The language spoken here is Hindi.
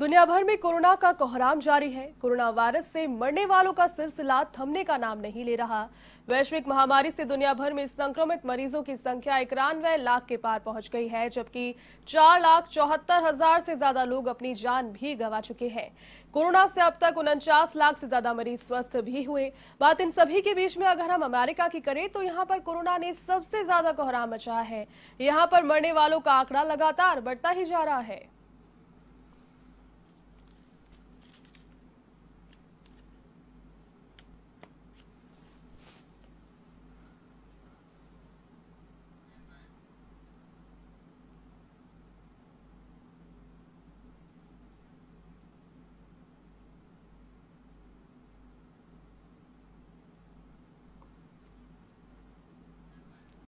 दुनिया भर में कोरोना का कोहराम जारी है कोरोना वायरस से मरने वालों का सिलसिला थमने का नाम नहीं ले रहा वैश्विक महामारी से दुनिया भर में संक्रमित मरीजों की संख्या इक्यानवे लाख के पार पहुंच गई है जबकि चार लाख चौहत्तर हजार से ज्यादा लोग अपनी जान भी गंवा चुके हैं कोरोना से अब तक उनचास लाख से ज्यादा मरीज स्वस्थ भी हुए बात इन सभी के बीच में अगर हम अमेरिका की करें तो यहाँ पर कोरोना ने सबसे ज्यादा कोहराम मचाया है यहाँ पर मरने वालों का आंकड़ा लगातार बढ़ता ही जा रहा है